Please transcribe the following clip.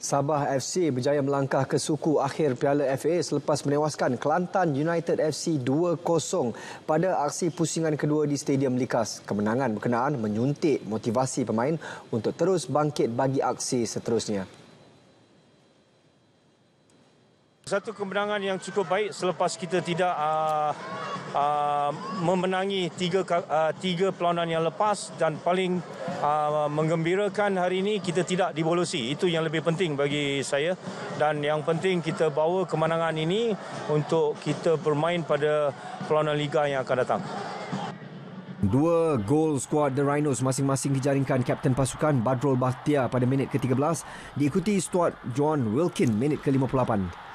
Sabah FC berjaya melangkah ke suku akhir Piala FA selepas menewaskan Kelantan United FC 2-0 pada aksi pusingan kedua di Stadium Likas. Kemenangan berkenaan menyuntik motivasi pemain untuk terus bangkit bagi aksi seterusnya. Satu kemenangan yang cukup baik selepas kita tidak uh, Ah, memenangi tiga uh, tiga perlawanan yang lepas dan paling uh, menggembirakan hari ini kita tidak dibolosi itu yang lebih penting bagi saya dan yang penting kita bawa kemenangan ini untuk kita bermain pada perlawanan liga yang akan datang Dua gol skuad The Rhinos masing-masing dijaringkan Kapten Pasukan Badrol Bahtia pada minit ke-13 diikuti skuad John Wilkin minit ke-58.